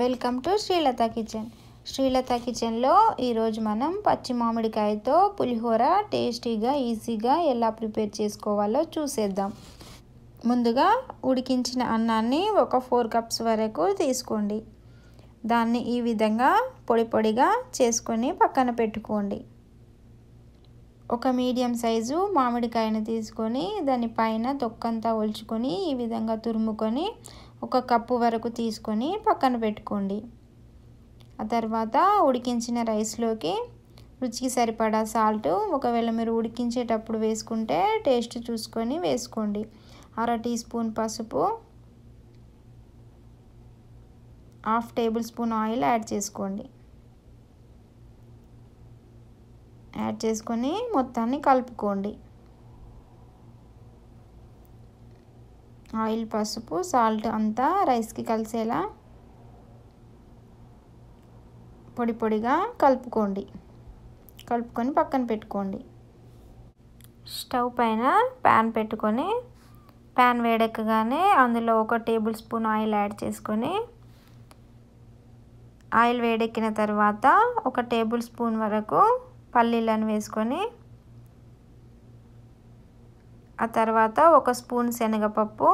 welcome to Srilatha kitchen Srilatha కిచెన్లో ఈరోజు మనం పచ్చి మామిడికాయతో పులిహోర టేస్టీగా ఈజీగా ఎలా ప్రిపేర్ చేసుకోవాలో చూసేద్దాం ముందుగా ఉడికించిన అన్నాన్ని ఒక ఫోర్ కప్స్ వరకు తీసుకోండి దాన్ని ఈ విధంగా పొడి పొడిగా చేసుకొని పక్కన పెట్టుకోండి ఒక మీడియం సైజు మామిడికాయను తీసుకొని దానిపైన తొక్కంతా ఒలుచుకొని ఈ విధంగా తురుముకొని ఒక కప్పు వరకు తీసుకొని పక్కన పెట్టుకోండి ఆ తర్వాత ఉడికించిన రైస్లోకి రుచికి సరిపడా సాల్ట్ ఒకవేళ మీరు ఉడికించేటప్పుడు వేసుకుంటే టేస్ట్ చూసుకొని వేసుకోండి అర టీ స్పూన్ పసుపు half tablespoon oil add చేసుకోండి యాడ్ చేసుకొని మొత్తాన్ని కలుపుకోండి ఆయిల్ పసుపు సాల్ట్ అంతా రైస్కి కలిసేలా పొడి పొడిగా కలుపుకోండి కలుపుకొని పక్కన పెట్టుకోండి స్టవ్ పైన ప్యాన్ పెట్టుకొని ప్యాన్ వేడెక్కగానే అందులో ఒక టేబుల్ స్పూన్ ఆయిల్ యాడ్ చేసుకొని ఆయిల్ వేడెక్కిన తర్వాత ఒక టేబుల్ స్పూన్ వరకు పల్లీలను వేసుకొని ఆ తర్వాత ఒక స్పూన్ శనగపప్పు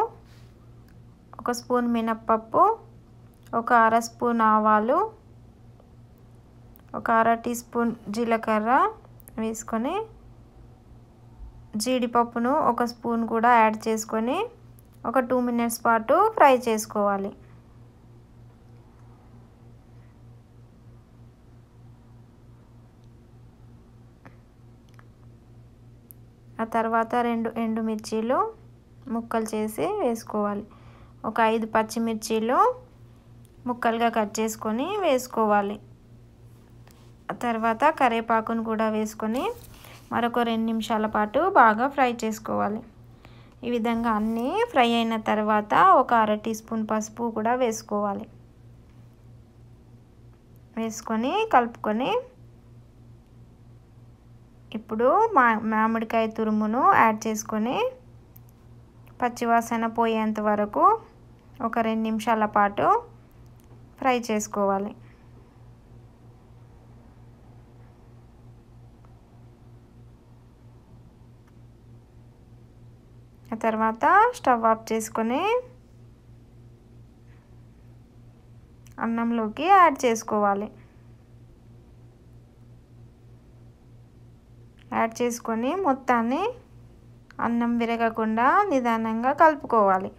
ఒక స్పూన్ మినప్పప్పు ఒక అర స్పూన్ ఆవాలు ఒక అర టీ స్పూన్ జీలకర్ర వేసుకొని జీడిపప్పును ఒక స్పూన్ కూడా యాడ్ చేసుకొని ఒక టూ మినిట్స్ పాటు ఫ్రై చేసుకోవాలి ఆ తర్వాత రెండు ఎండుమిర్చీలు ముక్కలు చేసి వేసుకోవాలి ఒక ఐదు పచ్చిమిర్చీలు ముక్కలుగా కట్ చేసుకొని వేసుకోవాలి ఆ తర్వాత కరివేపాకును కూడా వేసుకొని మరొక రెండు నిమిషాల పాటు బాగా ఫ్రై చేసుకోవాలి ఈ విధంగా అన్నీ ఫ్రై అయిన తర్వాత ఒక అర టీ స్పూన్ పసుపు కూడా వేసుకోవాలి వేసుకొని కలుపుకొని ఇప్పుడు మా మామిడికాయ తురుమును యాడ్ చేసుకొని పచ్చివాసన పోయేంత వరకు ఒక రెండు నిమిషాల పాటు ఫ్రై చేసుకోవాలి ఆ తర్వాత స్టవ్ ఆఫ్ చేసుకొని అన్నంలోకి యాడ్ చేసుకోవాలి యాడ్ చేసుకొని మొత్తాన్ని అన్నం విరగకుండా నిదానంగా కలుపుకోవాలి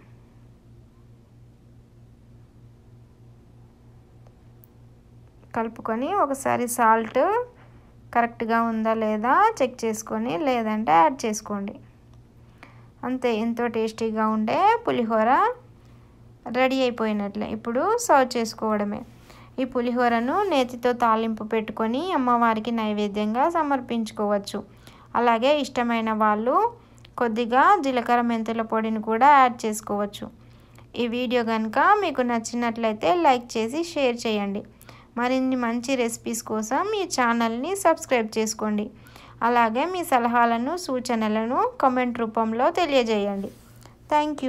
కలుపుకొని ఒకసారి సాల్ట్ కరెక్ట్గా ఉందా లేదా చెక్ చేసుకొని లేదంటే యాడ్ చేసుకోండి అంతే ఎంతో టేస్టీగా ఉండే పులిహోర రెడీ అయిపోయినట్లే ఇప్పుడు సర్వ్ చేసుకోవడమే ఈ పులిహోరను నేతితో తాలింపు పెట్టుకొని అమ్మవారికి నైవేద్యంగా సమర్పించుకోవచ్చు అలాగే ఇష్టమైన వాళ్ళు కొద్దిగా జీలకర్ర మెంతుల పొడిని కూడా యాడ్ చేసుకోవచ్చు ఈ వీడియో కనుక మీకు నచ్చినట్లయితే లైక్ చేసి షేర్ చేయండి మరిన్ని మంచి రెసిపీస్ కోసం ఈ ఛానల్ని సబ్స్క్రైబ్ చేసుకోండి అలాగే మీ సలహాలను సూచనలను కామెంట్ రూపంలో తెలియజేయండి థ్యాంక్